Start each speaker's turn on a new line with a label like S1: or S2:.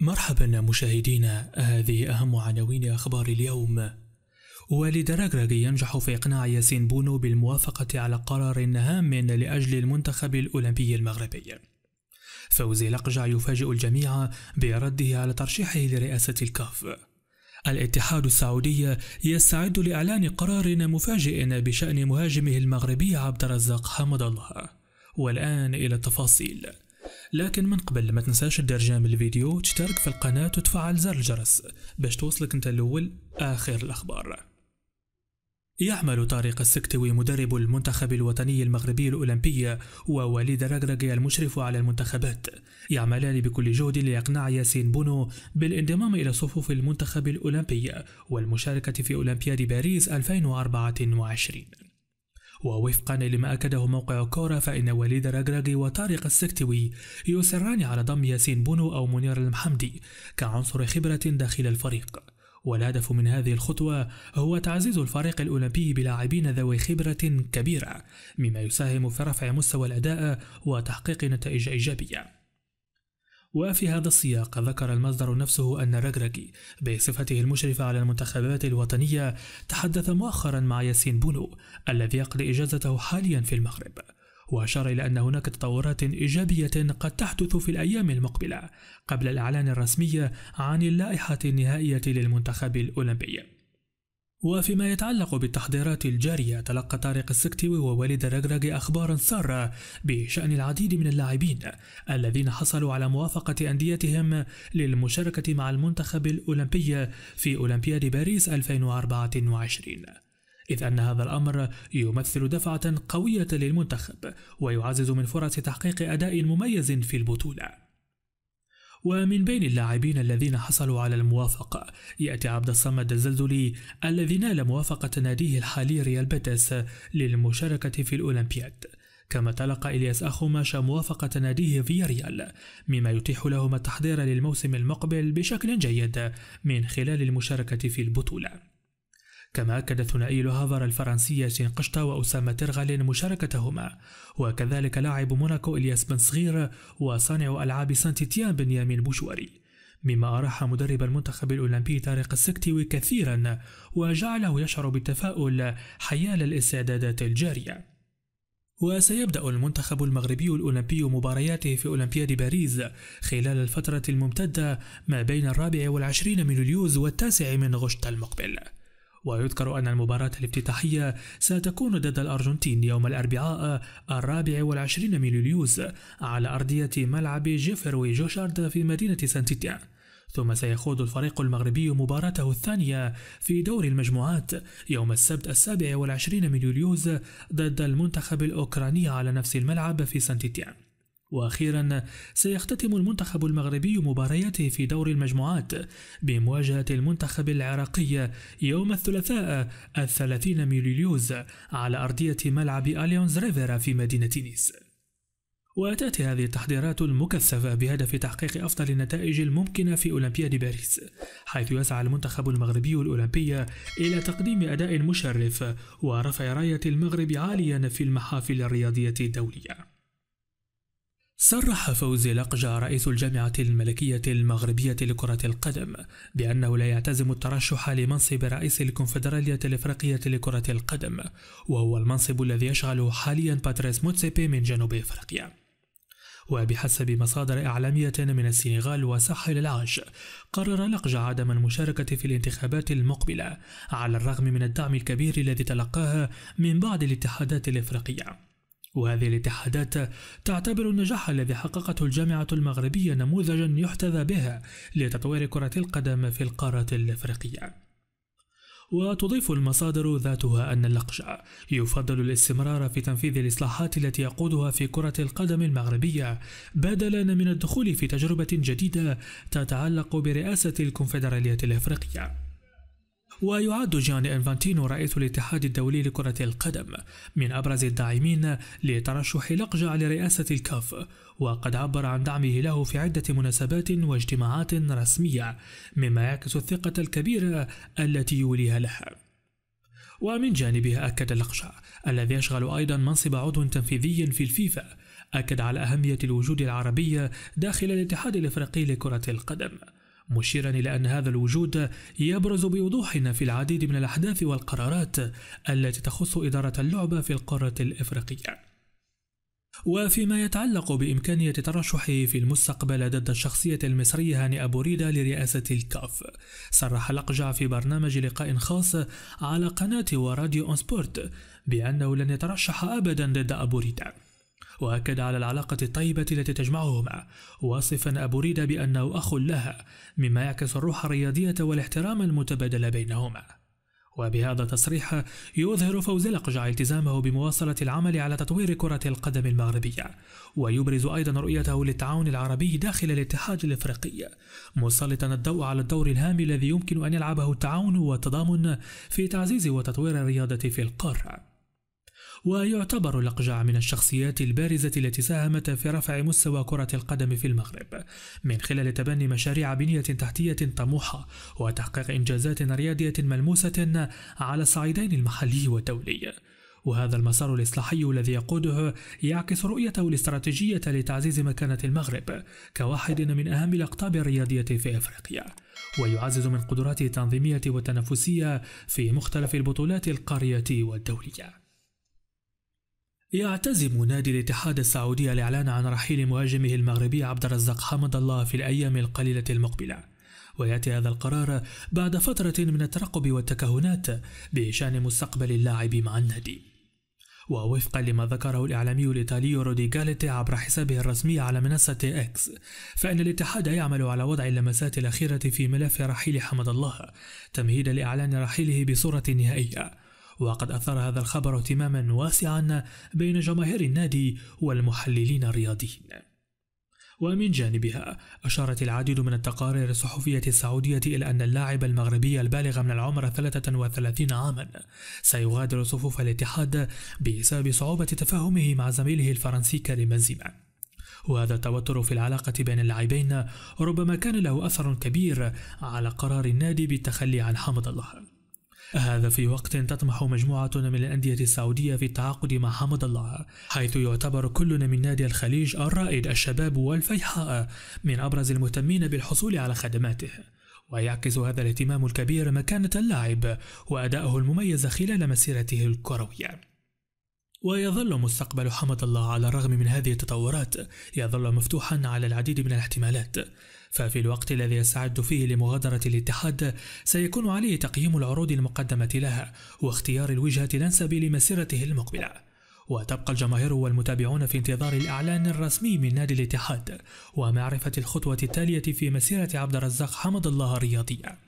S1: مرحبا مشاهدينا هذه أهم عناوين أخبار اليوم والد رجرجي ينجح في إقناع ياسين بونو بالموافقة على قرار هام لأجل المنتخب الأولمبي المغربي فوزي لقجع يفاجئ الجميع برده على ترشيحه لرئاسة الكاف الاتحاد السعودي يستعد لإعلان قرار مفاجئ بشأن مهاجمه المغربي عبد الرزاق حمد الله والآن إلى التفاصيل لكن من قبل ما تنساش دير جيم الفيديو تشترك في القناة وتفعل زر الجرس باش توصلك انت الأول آخر الأخبار يعمل طارق السكتوي مدرب المنتخب الوطني المغربي الأولمبي ووليد رقرقي المشرف على المنتخبات يعملان بكل جهد لإقناع ياسين بونو بالانضمام إلى صفوف المنتخب الأولمبي والمشاركة في أولمبياد باريس 2024 ووفقا لما أكده موقع كورة فإن وليد رجرجي وطارق السكتوي يصران على ضم ياسين بونو أو منير المحمدي كعنصر خبرة داخل الفريق والهدف من هذه الخطوة هو تعزيز الفريق الأولمبي بلاعبين ذوي خبرة كبيرة مما يساهم في رفع مستوى الأداء وتحقيق نتائج إيجابية وفي هذا السياق ذكر المصدر نفسه أن رجرجي بصفته المشرفة على المنتخبات الوطنية تحدث مؤخرا مع ياسين بونو الذي يقضي إجازته حاليا في المغرب وأشار إلى أن هناك تطورات إيجابية قد تحدث في الأيام المقبلة قبل الإعلان الرسمي عن اللائحة النهائية للمنتخب الأولمبي وفيما يتعلق بالتحضيرات الجارية تلقى طارق السكتوي ووالد الرجرج أخبارا سارة بشأن العديد من اللاعبين الذين حصلوا على موافقة أنديتهم للمشاركة مع المنتخب الأولمبي في أولمبياد باريس 2024 إذ أن هذا الأمر يمثل دفعة قوية للمنتخب ويعزز من فرص تحقيق أداء مميز في البطولة ومن بين اللاعبين الذين حصلوا على الموافقة يأتي عبد الصمد الزلزلي الذي نال موافقة ناديه الحالي ريال بيتس للمشاركة في الأولمبياد كما تلقى إلياس أخوماش موافقة ناديه فياريال مما يتيح لهما التحضير للموسم المقبل بشكل جيد من خلال المشاركة في البطولة كما أكد ثنائي الهافر الفرنسي جين قشطة وأسامة ترغالين مشاركتهما وكذلك لاعب موناكو إلياس بن صغير وصانع ألعاب سانتيتيان تيان بنيامين بوشواري مما أراح مدرب المنتخب الأولمبي طارق السكتوي كثيرا وجعله يشعر بالتفاؤل حيال الاستعدادات الجارية وسيبدأ المنتخب المغربي الأولمبي مبارياته في أولمبياد باريس خلال الفترة الممتدة ما بين الرابع والعشرين من يوليوز والتاسع من غشت المقبل ويذكر أن المباراة الافتتاحية ستكون ضد الأرجنتين يوم الأربعاء الرابع والعشرين من يوليوز على أرضية ملعب جيفروي جوشارد في مدينة سانتيتيا ثم سيخوض الفريق المغربي مباراته الثانية في دور المجموعات يوم السبت السابع والعشرين من يوليوز ضد المنتخب الأوكراني على نفس الملعب في سانتيتيان وأخيرا سيختتم المنتخب المغربي مبارياته في دور المجموعات بمواجهة المنتخب العراقي يوم الثلاثاء الثلاثين ميليوز على أرضية ملعب أليونز ريفيرا في مدينة نيس وتأتي هذه التحضيرات المكثفة بهدف تحقيق أفضل النتائج الممكنة في أولمبياد باريس حيث يسعى المنتخب المغربي الأولمبي إلى تقديم أداء مشرف ورفع راية المغرب عاليا في المحافل الرياضية الدولية صرح فوزي لقجة رئيس الجامعة الملكية المغربية لكرة القدم بأنه لا يعتزم الترشح لمنصب رئيس الكونفدرالية الإفريقية لكرة القدم وهو المنصب الذي يشغله حاليا باتريس موتسيبي من جنوب إفريقيا وبحسب مصادر إعلامية من السنغال وساحل العاج قرر لقجة عدم المشاركة في الانتخابات المقبلة على الرغم من الدعم الكبير الذي تلقاه من بعض الاتحادات الإفريقية وهذه الاتحادات تعتبر النجاح الذي حققته الجامعة المغربية نموذجا يحتذى به لتطوير كرة القدم في القارة الإفريقية. وتضيف المصادر ذاتها أن اللقجة يفضل الاستمرار في تنفيذ الإصلاحات التي يقودها في كرة القدم المغربية بدلا من الدخول في تجربة جديدة تتعلق برئاسة الكونفدرالية الإفريقية ويعد جياني إنفانتينو رئيس الاتحاد الدولي لكرة القدم من أبرز الداعمين لترشح لقجع لرئاسة الكاف وقد عبر عن دعمه له في عدة مناسبات واجتماعات رسمية مما يعكس الثقة الكبيرة التي يوليها له ومن جانبه أكد لقجة الذي يشغل أيضا منصب عضو تنفيذي في الفيفا أكد على أهمية الوجود العربي داخل الاتحاد الإفريقي لكرة القدم مشيرا إلى أن هذا الوجود يبرز بوضوح في العديد من الأحداث والقرارات التي تخص إدارة اللعبة في القارة الإفريقية وفيما يتعلق بإمكانية ترشحه في المستقبل ضد الشخصية المصرية هاني أبو ريدة لرئاسة الكاف صرح الأقجع في برنامج لقاء خاص على قناة وراديو أون سبورت بأنه لن يترشح أبدا ضد أبو ريدة وأكد على العلاقة الطيبة التي تجمعهما واصفا أبو ريدة بأنه أخ لها مما يعكس الروح الرياضية والاحترام المتبادل بينهما وبهذا التصريح يظهر فوز لقجع التزامه بمواصلة العمل على تطوير كرة القدم المغربية ويبرز أيضا رؤيته للتعاون العربي داخل الاتحاد الإفريقي مسلطا الضوء على الدور الهام الذي يمكن أن يلعبه التعاون والتضامن في تعزيز وتطوير الرياضة في القارة ويعتبر الأقجع من الشخصيات البارزة التي ساهمت في رفع مستوى كرة القدم في المغرب من خلال تبني مشاريع بنية تحتية طموحة وتحقيق إنجازات رياضية ملموسة على الصعيدين المحلي والدولي وهذا المسار الإصلاحي الذي يقوده يعكس رؤيته الاستراتيجية لتعزيز مكانة المغرب كواحد من أهم الأقطاب الرياضية في أفريقيا ويعزز من قدراته التنظيمية والتنافسية في مختلف البطولات القارية والدولية يعتزم نادي الاتحاد السعودي الإعلان عن رحيل مهاجمه المغربي عبد الرزاق حمد الله في الأيام القليلة المقبلة ويأتي هذا القرار بعد فترة من الترقب والتكهنات بشأن مستقبل اللاعب مع النادي ووفقا لما ذكره الإعلامي الإيطالي رودي غاليتي عبر حسابه الرسمي على منصة إكس فإن الاتحاد يعمل على وضع اللمسات الأخيرة في ملف رحيل حمد الله تمهيدا لإعلان رحيله بصورة نهائية وقد أثار هذا الخبر اهتماما واسعا بين جماهير النادي والمحللين الرياضيين ومن جانبها أشارت العديد من التقارير الصحفية السعودية إلى أن اللاعب المغربي البالغ من العمر 33 عاما سيغادر صفوف الاتحاد بسبب صعوبة تفاهمه مع زميله الفرنسي كريم بنزيما وهذا التوتر في العلاقة بين اللاعبين ربما كان له أثر كبير على قرار النادي بالتخلي عن حمد الله هذا في وقت تطمح مجموعة من الأندية السعودية في التعاقد مع حمد الله حيث يعتبر كل من نادي الخليج الرائد الشباب والفيحاء من أبرز المهتمين بالحصول على خدماته ويعكس هذا الاهتمام الكبير مكانة اللاعب وأدائه المميز خلال مسيرته الكروية ويظل مستقبل حمد الله على الرغم من هذه التطورات يظل مفتوحا على العديد من الاحتمالات ففي الوقت الذي يستعد فيه لمغادرة الاتحاد سيكون عليه تقييم العروض المقدمة لها واختيار الوجهة الأنسب لمسيرته المقبلة وتبقى الجماهير والمتابعون في انتظار الإعلان الرسمي من نادي الاتحاد ومعرفة الخطوة التالية في مسيرة عبد الرزاق حمد الله الرياضية